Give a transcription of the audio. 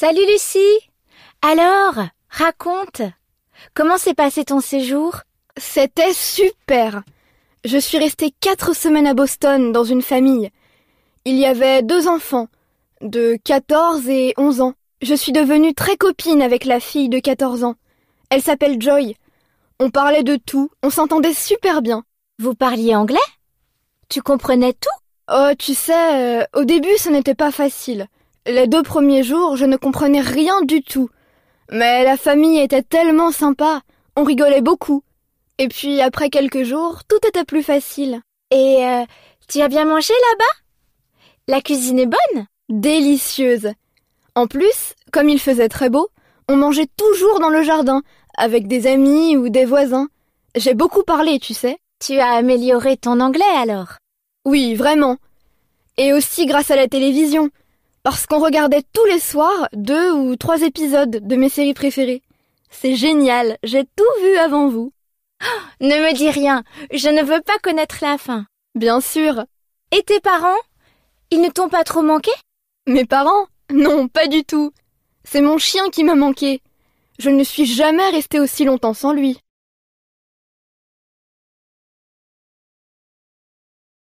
Salut Lucie Alors, raconte Comment s'est passé ton séjour C'était super Je suis restée quatre semaines à Boston dans une famille. Il y avait deux enfants, de 14 et 11 ans. Je suis devenue très copine avec la fille de 14 ans. Elle s'appelle Joy. On parlait de tout, on s'entendait super bien. Vous parliez anglais Tu comprenais tout Oh, tu sais, euh, au début ce n'était pas facile. Les deux premiers jours, je ne comprenais rien du tout. Mais la famille était tellement sympa, on rigolait beaucoup. Et puis après quelques jours, tout était plus facile. Et euh, tu as bien mangé là-bas La cuisine est bonne Délicieuse. En plus, comme il faisait très beau, on mangeait toujours dans le jardin, avec des amis ou des voisins. J'ai beaucoup parlé, tu sais. Tu as amélioré ton anglais alors Oui, vraiment. Et aussi grâce à la télévision. Parce qu'on regardait tous les soirs deux ou trois épisodes de mes séries préférées. C'est génial, j'ai tout vu avant vous. ne me dis rien, je ne veux pas connaître la fin. Bien sûr. Et tes parents Ils ne t'ont pas trop manqué Mes parents Non, pas du tout. C'est mon chien qui m'a manqué. Je ne suis jamais restée aussi longtemps sans lui.